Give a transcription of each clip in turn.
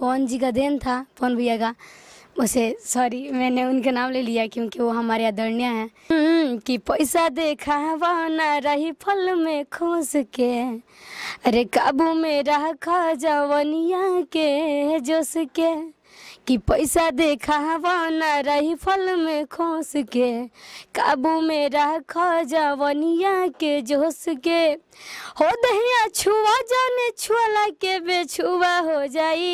पवन जी का देन था पवन भैया का उसे सॉरी मैंने उनका नाम ले लिया क्योंकि वो हमारे आदरणीय है हम्म, कि पैसा देखा न रही फल में खोस के अरे काबू में खा जवनिया के जोश के कि पैसा देखा न रही फल में खोस के काबू में रख जवनिया के जोश के हो दहिया छुआ जाने छुअला के बेछुआ हो जाई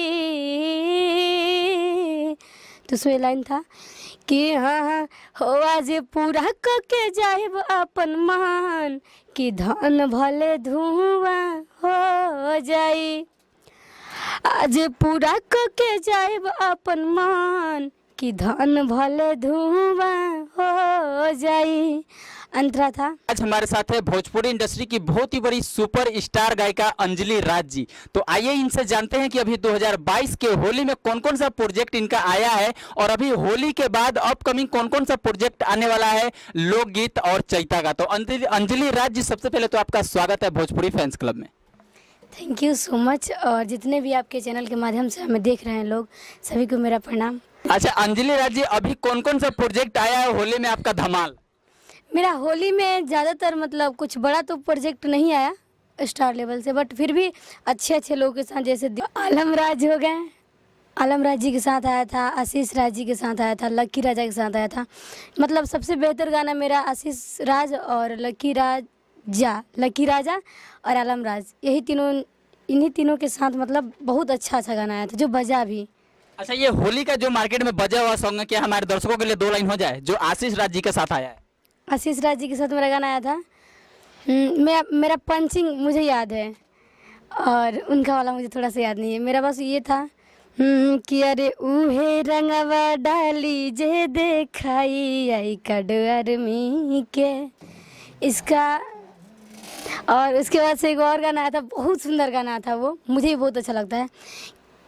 तो उसमें लाइन था कि हाँ, हाँ हो आज पूरा क के जाब अपन मान कि धन भले धुआ हो जाई आज पूरा कके जाए अपन मान कि धन भले धुआ हो जाए अंतरा था आज हमारे साथ है भोजपुरी इंडस्ट्री की बहुत ही बड़ी सुपर स्टार गायिका अंजलि राज जी तो आइए इनसे जानते हैं कि अभी 2022 के होली में कौन कौन सा प्रोजेक्ट इनका आया है और अभी होली के बाद अपकमिंग कौन कौन सा प्रोजेक्ट आने वाला है लोकगीत और चैता का तो अंजलि राज जी सबसे पहले तो आपका स्वागत है भोजपुरी फैंस क्लब में थैंक यू सो मच और जितने भी आपके चैनल के माध्यम से हमें देख रहे हैं लोग सभी को मेरा प्रणाम अच्छा अंजलि राज जी अभी कौन कौन सा प्रोजेक्ट आया है होली में आपका धमाल मेरा होली में ज़्यादातर मतलब कुछ बड़ा तो प्रोजेक्ट नहीं आया स्टार लेवल से बट फिर भी अच्छे अच्छे लोगों के साथ जैसे आलम राज हो गए आलम राज जी के साथ आया था आशीष राज जी के साथ आया था लक्की राजा के साथ आया था मतलब सबसे बेहतर गाना मेरा आशीष राज और लक्की राज जा लकी राजा और आलम राज यही तीनों इन्हीं तीनों के साथ मतलब बहुत अच्छा अच्छा गाना आया था जो बजा भी अच्छा ये होली का जो मार्केट में बजा हुआ सॉन्ग है क्या हमारे दर्शकों के लिए दो लाइन हो जाए जो आशीष राज जी के साथ आया है आशीष राज जी के साथ मेरा गाना आया था हम्म, मेरा मेरा पंचिंग मुझे याद है और उनका वाला मुझे थोड़ा सा याद नहीं है मेरा बस ये था हम्म, कि अरे उहे रंगवा डाली जे देखाई आई कडर मी के इसका और उसके बाद से एक और गाना आया था बहुत सुंदर गाना था वो मुझे भी बहुत अच्छा लगता है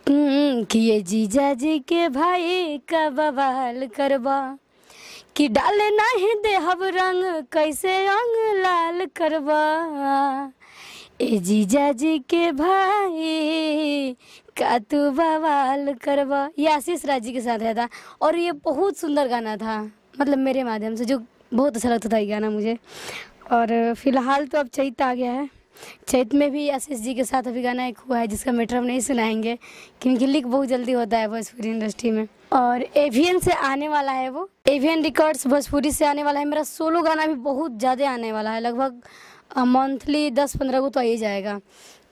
हम्म, कि ये जीजा जी के भाई का बवाल करवा कि डाले नहीं हब रंग कैसे रंग लाल करवा ए जीजा जी के भाई का तू बवाल करवा ये आशीष राज जी के साथ है था और ये बहुत सुंदर गाना था मतलब मेरे माध्यम से जो बहुत अच्छा लगता था ये गाना मुझे और फिलहाल तो अब चैत आ गया है चैत में भी आशीष जी के साथ अभी गाना एक हुआ है जिसका मेटर हम नहीं सुनाएंगे क्योंकि लिख बहुत जल्दी होता है भोजपुरी इंडस्ट्री में और एवियन से आने वाला है वो एवियन रिकॉर्ड्स भोजपुरी से आने वाला है मेरा सोलो गाना भी बहुत ज़्यादा आने वाला है लगभग मंथली दस पंद्रह को तो आ ही जाएगा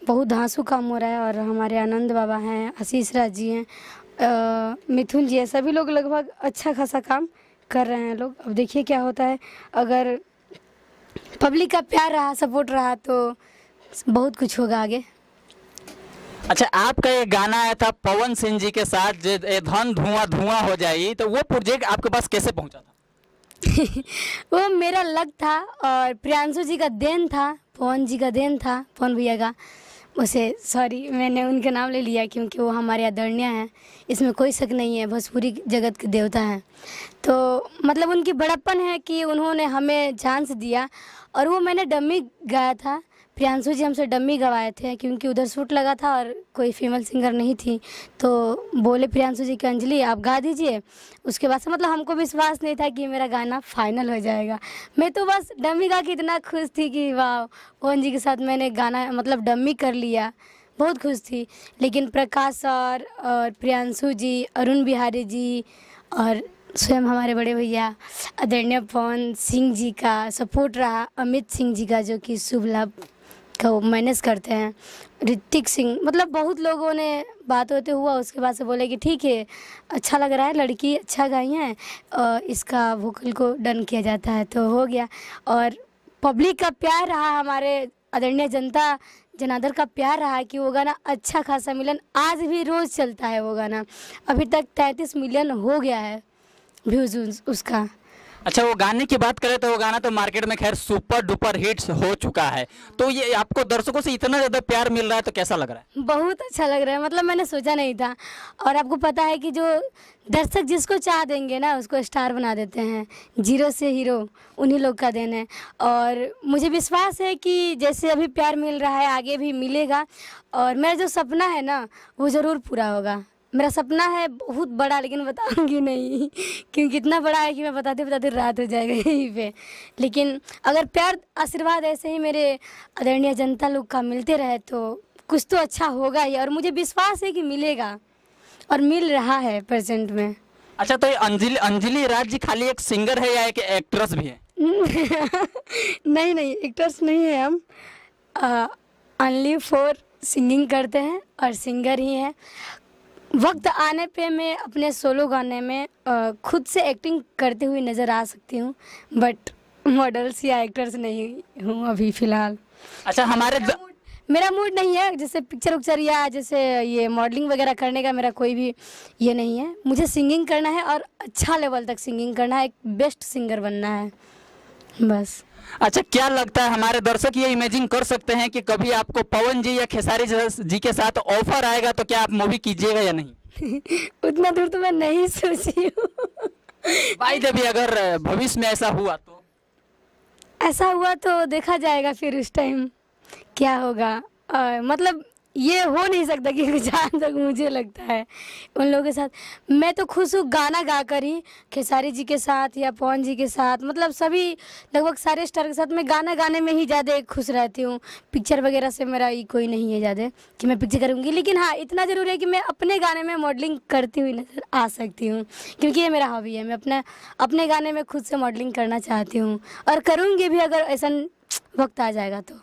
बहुत धांसू काम हो रहा है और हमारे आनंद बाबा हैं आशीष राज जी हैं मिथुन जी हैं सभी लोग लगभग अच्छा खासा काम कर रहे हैं लोग अब देखिए क्या होता है अगर पब्लिक का प्यार रहा सपोर्ट रहा तो बहुत कुछ होगा आगे अच्छा आपका ये गाना आया था पवन सिंह जी के साथ जो धन धुआं धुआं हो जाएगी तो वो प्रोजेक्ट आपके पास कैसे पहुंचा था वो मेरा लग था और प्रियांशु जी का देन था पवन जी का देन था पवन भैया का उसे सॉरी मैंने उनका नाम ले लिया क्योंकि वो हमारे आदरणीय हैं इसमें कोई शक नहीं है भोजपुरी जगत के देवता हैं तो मतलब उनकी बड़प्पन है कि उन्होंने हमें चांस दिया और वो मैंने डमी गाया था प्रियांशु जी हमसे डम्मी गवाए थे क्योंकि उधर सूट लगा था और कोई फीमेल सिंगर नहीं थी तो बोले प्रियांशु जी कि अंजलि आप गा दीजिए उसके बाद से मतलब हमको विश्वास नहीं था कि मेरा गाना फाइनल हो जाएगा मैं तो बस डम्मी गा के इतना खुश थी कि वाह पवन जी के साथ मैंने गाना मतलब डम्मी कर लिया बहुत खुश थी लेकिन प्रकाश सर और प्रियांशु जी अरुण बिहारी जी और स्वयं हमारे बड़े भैया अदरण्य पवन सिंह जी का सपोर्ट रहा अमित सिंह जी का जो कि शुभ लाभ को मैनेज करते हैं ऋतिक सिंह मतलब बहुत लोगों ने बात होते हुआ उसके बाद से बोले कि ठीक है अच्छा लग रहा है लड़की अच्छा गाई है और इसका वोकल को डन किया जाता है तो हो गया और पब्लिक का प्यार रहा हमारे अदरणीय जनता जनादर का प्यार रहा कि वो गाना अच्छा खासा मिलन आज भी रोज़ चलता है वो गाना अभी तक तैंतीस मिलियन हो गया है व्यूज़ उसका अच्छा वो गाने की बात करें तो वो गाना तो मार्केट में खैर सुपर डुपर हिट्स हो चुका है तो ये आपको दर्शकों से इतना ज़्यादा प्यार मिल रहा है तो कैसा लग रहा है बहुत अच्छा लग रहा है मतलब मैंने सोचा नहीं था और आपको पता है कि जो दर्शक जिसको चाह देंगे ना उसको स्टार बना देते हैं जीरो से हीरो उन्हीं लोग का देन है और मुझे विश्वास है कि जैसे अभी प्यार मिल रहा है आगे भी मिलेगा और मेरा जो सपना है ना वो ज़रूर पूरा होगा मेरा सपना है बहुत बड़ा लेकिन बताऊंगी नहीं क्योंकि इतना बड़ा है कि मैं बताते बताते रात हो जाएगा यहीं पे लेकिन अगर प्यार आशीर्वाद ऐसे ही मेरे आदरणीय जनता लोग का मिलते रहे तो कुछ तो अच्छा होगा ही और मुझे विश्वास है कि मिलेगा और मिल रहा है प्रेजेंट में अच्छा तो ये अंजलि अंजलि राज जी खाली एक सिंगर है या एक एक्ट्रेस भी है नहीं नहीं एक्ट्रेस नहीं है हम ओनली फॉर सिंगिंग करते हैं और सिंगर ही हैं वक्त आने पे मैं अपने सोलो गाने में खुद से एक्टिंग करते हुए नज़र आ सकती हूँ बट मॉडल्स या एक्टर्स नहीं हूँ अभी फ़िलहाल अच्छा हमारे मेरा मूड, मेरा मूड नहीं है जैसे पिक्चर उक्चर या जैसे ये मॉडलिंग वगैरह करने का मेरा कोई भी ये नहीं है मुझे सिंगिंग करना है और अच्छा लेवल तक सिंगिंग करना है एक बेस्ट सिंगर बनना है बस अच्छा क्या लगता है हमारे दर्शक ये इमेजिन कर सकते हैं कि कभी आपको पवन जी या खेसारी जी के साथ ऑफर आएगा तो क्या आप मूवी कीजिएगा या नहीं उतना दूर तो मैं नहीं सोची हूँ भाई जब अगर भविष्य में ऐसा हुआ तो ऐसा हुआ तो देखा जाएगा फिर उस टाइम क्या होगा आ, मतलब ये हो नहीं सकता कि जहाँ तक मुझे लगता है उन लोगों के साथ मैं तो खुश हूँ गाना गाकर ही खेसारी जी के साथ या पवन जी के साथ मतलब सभी लगभग सारे स्टार के साथ मैं गाना गाने में ही ज़्यादा खुश रहती हूँ पिक्चर वगैरह से मेरा ये कोई नहीं है ज़्यादा कि मैं पिक्चर करूँगी लेकिन हाँ इतना ज़रूर है कि मैं अपने गाने में मॉडलिंग करती हुई नज़र आ सकती हूँ क्योंकि ये मेरा हॉबी है मैं अपना अपने गाने में खुद से मॉडलिंग करना चाहती हूँ और करूँगी भी अगर ऐसा वक्त आ जाएगा तो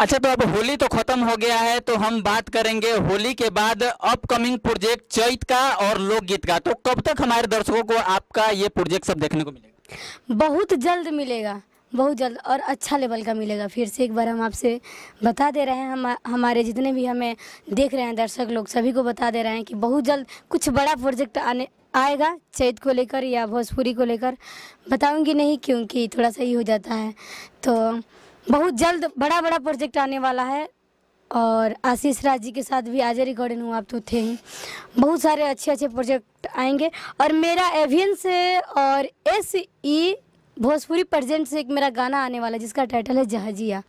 अच्छा तो अब होली तो खत्म हो गया है तो हम बात करेंगे होली के बाद अपकमिंग प्रोजेक्ट चैत का और लोकगीत का तो कब तक हमारे दर्शकों को आपका ये प्रोजेक्ट सब देखने को मिलेगा बहुत जल्द मिलेगा बहुत जल्द और अच्छा लेवल का मिलेगा फिर से एक बार हम आपसे बता दे रहे हैं हम हमारे जितने भी हमें देख रहे हैं दर्शक लोग सभी को बता दे रहे हैं कि बहुत जल्द कुछ बड़ा प्रोजेक्ट आने आएगा चैत को लेकर या भोजपुरी को लेकर बताऊंगी नहीं क्योंकि थोड़ा सा ही हो जाता है तो बहुत जल्द बड़ा बड़ा प्रोजेक्ट आने वाला है और आशीष राज जी के साथ भी आज रिकॉर्डिंग हुआ आप तो थे ही बहुत सारे अच्छे अच्छे प्रोजेक्ट आएंगे और मेरा एवियंस और S E e Bhojpuri present से एक मेरा गाना आने वाला है जिसका टाइटल है जहाजिया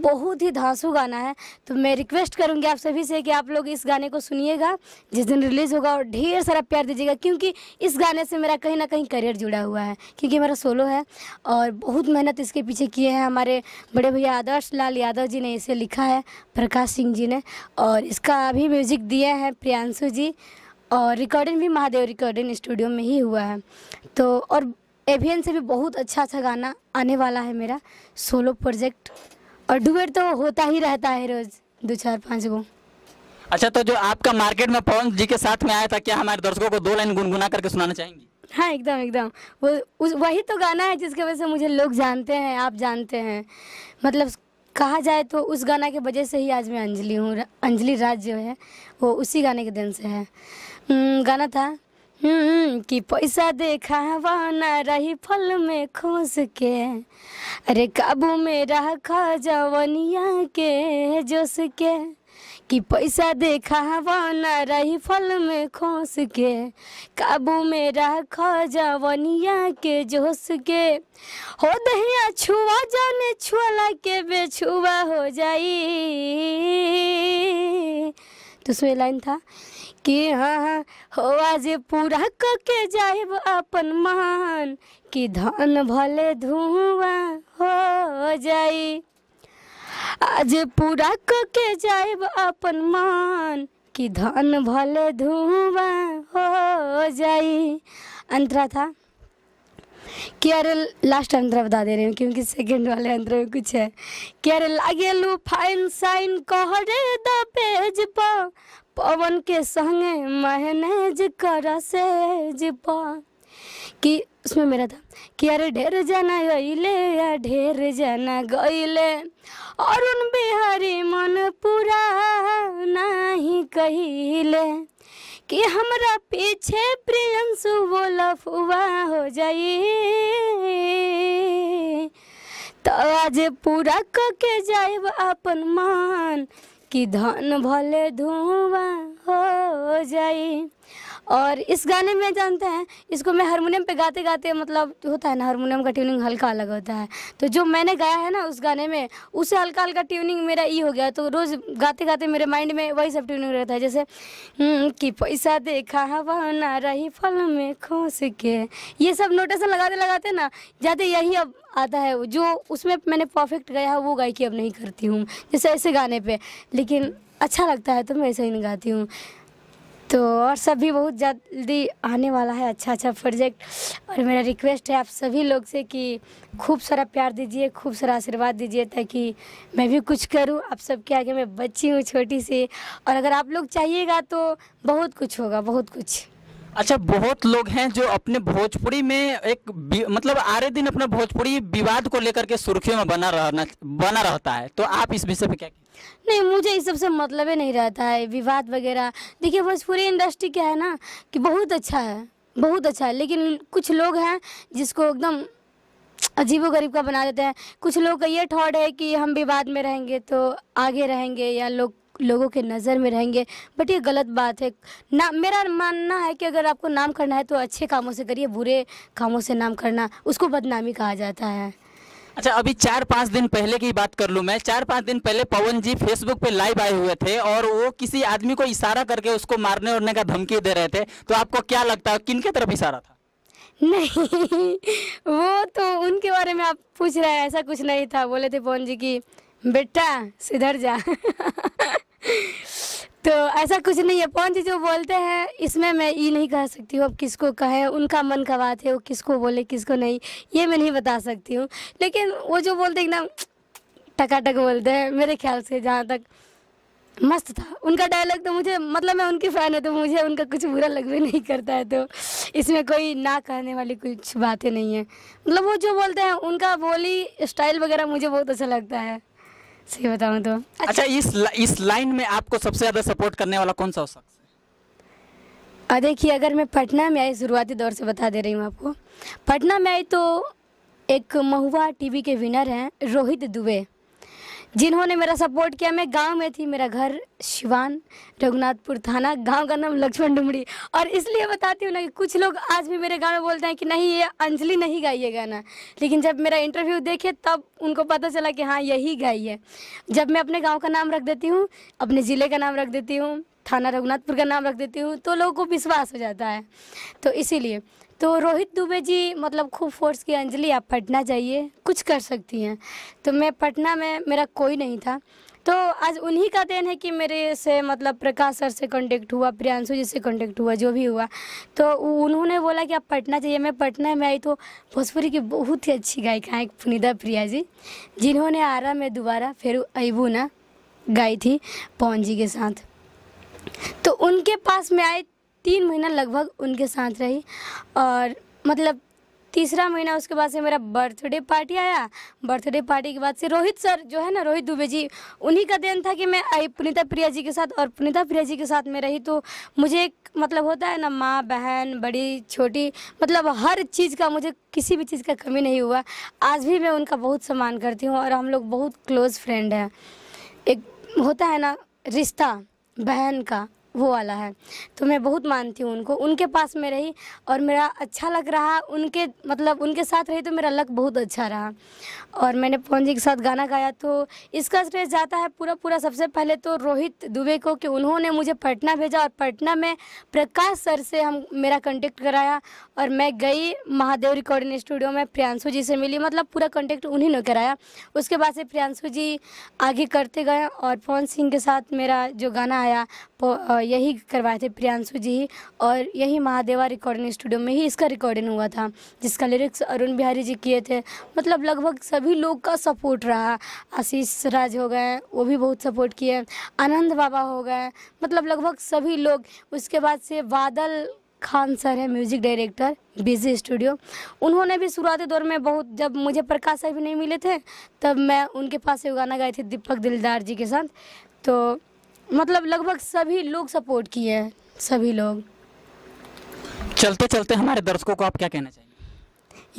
बहुत ही धांसू गाना है तो मैं रिक्वेस्ट करूँगी आप सभी से कि आप लोग इस गाने को सुनिएगा जिस दिन रिलीज़ होगा और ढेर सारा प्यार दीजिएगा क्योंकि इस गाने से मेरा कहीं ना कहीं करियर जुड़ा हुआ है क्योंकि मेरा सोलो है और बहुत मेहनत इसके पीछे किए हैं हमारे बड़े भैया आदर्श लाल यादव जी ने इसे लिखा है प्रकाश सिंह जी ने और इसका अभी म्यूजिक दिया है प्रियांशु जी और रिकॉर्डिंग भी महादेव रिकॉर्डिंग स्टूडियो में ही हुआ है तो और एवियन से भी बहुत अच्छा अच्छा गाना आने वाला है मेरा सोलो प्रोजेक्ट और डुबेट तो होता ही रहता है रोज दो चार पाँच गो अच्छा तो जो आपका मार्केट में पवन जी के साथ में आया था क्या हमारे दर्शकों को दो लाइन गुनगुना करके सुनाना चाहेंगी हाँ एकदम एकदम वो उस वही तो गाना है जिसके वजह से मुझे लोग जानते हैं आप जानते हैं मतलब कहा जाए तो उस गाना के वजह से ही आज मैं अंजलि हूँ अंजलि राज जो है वो उसी गाने के दिन से है गाना था हम्म, कि पैसा देखा वाना रही फल में खोस के अरे काबू में रखा जवनिया के जोश के कि पैसा देखा वाना रही फल में खोस के काबू में खा जवनिया के जोश के हो दहिया छुआ जाने छुआला के बेछुआ हो जाई तो उसमें लाइन था कि हाँ, हाँ होआ जे पूरा कके जाए अपन मान कि धन भले धुआ हो जाए आज पूरा कके जाए अपन मान कि धन भले धुआ हो जाए अंतरा था कि अरे लास्ट अंतर बता दे रही हूँ क्योंकि सेकंड वाले अंतर में कुछ है कि अरे लागे लू फाइन साइन कहरे द पेज पर पवन के संगे महनेज कर से जिपा कि उसमें मेरा था कि अरे ढेर जना गईले या ढेर जना गईले अरुण बिहारी मन पूरा नहीं कहिले कि हमरा पीछे प्रियंशु बोला फुआ हो जाए तो आज पूरा करके जाए अपन मान कि धन भले धुआं हो जाई और इस गाने में जानते हैं इसको मैं हारमोनियम पे गाते गाते मतलब होता है ना हारमोनियम का ट्यूनिंग हल्का अलग होता है तो जो मैंने गाया है ना उस गाने में उससे हल्का हल्का ट्यूनिंग मेरा ई हो गया तो रोज़ गाते गाते मेरे माइंड में वही सब ट्यूनिंग रहता है जैसे हम्म, कि पैसा देखा हवा ना रही फल में खोस के ये सब नोटेशन लगाते लगाते ना जाते यही अब आता है जो उसमें मैंने परफेक्ट गाया है वो गायकी अब नहीं करती हूँ जैसे ऐसे गाने पर लेकिन अच्छा लगता है तो मैं ऐसे ही नहीं गाती हूँ तो और सब भी बहुत जल्दी आने वाला है अच्छा अच्छा प्रोजेक्ट और मेरा रिक्वेस्ट है आप सभी लोग से कि खूब सारा प्यार दीजिए खूब सारा आशीर्वाद दीजिए ताकि मैं भी कुछ करूं आप सबके आगे मैं बच्ची हूं छोटी सी और अगर आप लोग चाहिएगा तो बहुत कुछ होगा बहुत कुछ अच्छा बहुत लोग हैं जो अपने भोजपुरी में एक मतलब आरे दिन अपना भोजपुरी विवाद को लेकर के सुर्खियों में बना रहना बना रहता है तो आप इस विषय पर क्या नहीं मुझे इस सब से मतलब ही नहीं रहता है विवाद वगैरह देखिए भोजपुरी इंडस्ट्री क्या है ना कि बहुत अच्छा है बहुत अच्छा है लेकिन कुछ लोग हैं जिसको एकदम अजीबो गरीब का बना देते हैं कुछ लोग का ये ठॉड है कि हम विवाद में रहेंगे तो आगे रहेंगे या लोग लोगों के नज़र में रहेंगे बट ये गलत बात है ना मेरा मानना है कि अगर आपको नाम करना है तो अच्छे कामों से करिए बुरे कामों से नाम करना उसको बदनामी कहा जाता है अच्छा अभी चार पाँच दिन पहले की बात कर लूँ मैं चार पाँच दिन पहले पवन जी फेसबुक पे लाइव आए हुए थे और वो किसी आदमी को इशारा करके उसको मारने उड़ने का धमकी दे रहे थे तो आपको क्या लगता है किन के तरफ इशारा था नहीं वो तो उनके बारे में आप पूछ रहे हैं ऐसा कुछ नहीं था बोले थे पवन जी की बेटा सिधर जा तो ऐसा कुछ नहीं है पवन जी जो बोलते हैं इसमें मैं ये नहीं कह सकती हूँ अब किसको कहे उनका मन का बात है वो किसको बोले किसको नहीं ये मैं नहीं बता सकती हूँ लेकिन वो जो बोलते हैं टका टकाटक बोलते हैं मेरे ख्याल से जहाँ तक मस्त था उनका डायलॉग तो मुझे मतलब मैं उनकी फ़ैन है तो मुझे उनका कुछ बुरा लग भी नहीं करता है तो इसमें कोई ना कहने वाली कुछ बातें नहीं है मतलब वो जो बोलते हैं उनका बोली स्टाइल वगैरह मुझे बहुत अच्छा लगता है सही बताऊँ तो अच्छा, अच्छा इस ला, इस लाइन में आपको सबसे ज़्यादा सपोर्ट करने वाला कौन सा शख्स है देखिए अगर मैं पटना में आई शुरुआती दौर से बता दे रही हूँ आपको पटना में आई तो एक महुआ टीवी के विनर हैं रोहित दुबे जिन्होंने मेरा सपोर्ट किया मैं गांव में थी मेरा घर शिवान रघुनाथपुर थाना गांव का नाम लक्ष्मण डुमड़ी और इसलिए बताती हूँ ना कि कुछ लोग आज भी मेरे गांव में बोलते हैं कि नहीं ये अंजलि नहीं गाई है गाना लेकिन जब मेरा इंटरव्यू देखे तब उनको पता चला कि हाँ यही गाई है जब मैं अपने गाँव का नाम रख देती हूँ अपने ज़िले का नाम रख देती हूँ थाना रघुनाथपुर का नाम रख देती हूँ तो लोगों को विश्वास हो जाता है तो इसीलिए तो रोहित दुबे जी मतलब खूब फोर्स की अंजलि आप पटना जाइए कुछ कर सकती हैं तो मैं पटना में मेरा कोई नहीं था तो आज उन्हीं का देन है कि मेरे से मतलब प्रकाश सर से कांटेक्ट हुआ प्रियांशु जी से कांटेक्ट हुआ जो भी हुआ तो उन्होंने बोला कि आप पटना चाहिए मैं पटना में आई तो भोजपुरी की बहुत ही अच्छी गायिका हैं पुनिदा प्रिया जी जिन्होंने आरा में दोबारा फिर अबू ना गाई थी पवन जी के साथ तो उनके पास में आई तीन महीना लगभग उनके साथ रही और मतलब तीसरा महीना उसके बाद से मेरा बर्थडे पार्टी आया बर्थडे पार्टी के बाद से रोहित सर जो है ना रोहित दुबे जी उन्हीं का दिन था कि मैं आई पुनीता प्रिया जी के साथ और पुनीता प्रिया जी के साथ मैं रही तो मुझे एक मतलब होता है ना माँ बहन बड़ी छोटी मतलब हर चीज़ का मुझे किसी भी चीज़ का कमी नहीं हुआ आज भी मैं उनका बहुत सम्मान करती हूँ और हम लोग बहुत क्लोज़ फ्रेंड हैं एक होता है ना रिश्ता बहन का वो वाला है तो मैं बहुत मानती हूँ उनको उनके पास में रही और मेरा अच्छा लग रहा उनके मतलब उनके साथ रही तो मेरा लक बहुत अच्छा रहा और मैंने पवन जी के साथ गाना गाया तो इसका श्रेय जाता है पूरा पूरा सबसे पहले तो रोहित दुबे को कि उन्होंने मुझे पटना भेजा और पटना में प्रकाश सर से हम मेरा कॉन्टेक्ट कराया और मैं गई महादेव रिकॉर्डिंग स्टूडियो में प्रियांशु जी से मिली मतलब पूरा कॉन्टेक्ट उन्हीं ने कराया उसके बाद से प्रियांशु जी आगे करते गए और पवन सिंह के साथ मेरा जो गाना आया यही करवाए थे प्रियांशु जी और यही महादेवा रिकॉर्डिंग स्टूडियो में ही इसका रिकॉर्डिंग हुआ था जिसका लिरिक्स अरुण बिहारी जी किए थे मतलब लगभग सभी लोग का सपोर्ट रहा आशीष राज हो गए वो भी बहुत सपोर्ट किए आनंद बाबा हो गए मतलब लगभग सभी लोग उसके बाद से बादल खान सर है म्यूजिक डायरेक्टर बिजी स्टूडियो उन्होंने भी शुरुआती दौर में बहुत जब मुझे प्रकाश भी नहीं मिले थे तब मैं उनके पास से गाना गाए थे दीपक दिलदार जी के साथ तो मतलब लगभग सभी लोग सपोर्ट किए हैं सभी लोग चलते चलते हमारे दर्शकों को आप क्या कहना चाहेंगे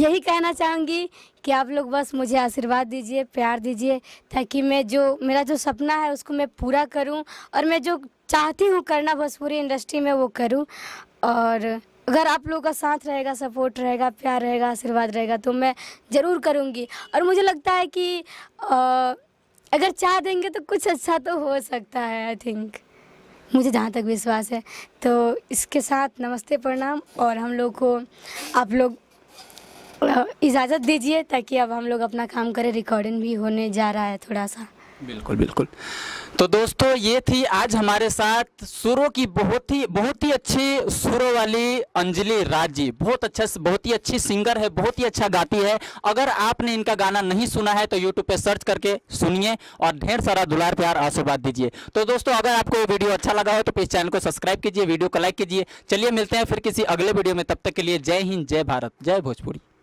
यही कहना चाहूँगी कि आप लोग बस मुझे आशीर्वाद दीजिए प्यार दीजिए ताकि मैं जो मेरा जो सपना है उसको मैं पूरा करूँ और मैं जो चाहती हूँ करना बस पूरी इंडस्ट्री में वो करूँ और अगर आप लोगों का साथ रहेगा सपोर्ट रहेगा प्यार रहेगा आशीर्वाद रहेगा तो मैं ज़रूर करूँगी और मुझे लगता है कि आ, अगर चाह देंगे तो कुछ अच्छा तो हो सकता है आई थिंक मुझे जहाँ तक विश्वास है तो इसके साथ नमस्ते प्रणाम और हम लोग को आप लोग इजाज़त दीजिए ताकि अब हम लोग अपना काम करें रिकॉर्डिंग भी होने जा रहा है थोड़ा सा बिल्कुल बिल्कुल तो दोस्तों ये थी आज हमारे साथ सुरों की बहुत ही बहुत ही अच्छी सुरों वाली अंजलि राज जी बहुत अच्छा बहुत ही अच्छी सिंगर है बहुत ही अच्छा गाती है अगर आपने इनका गाना नहीं सुना है तो यूट्यूब पे सर्च करके सुनिए और ढेर सारा दुलार प्यार आशीर्वाद दीजिए तो दोस्तों अगर आपको वीडियो अच्छा लगा हो तो प्लीज चैनल को सब्सक्राइब कीजिए वीडियो को लाइक कीजिए चलिए मिलते हैं फिर किसी अगले वीडियो में तब तक के लिए जय हिंद जय भारत जय भोजपुरी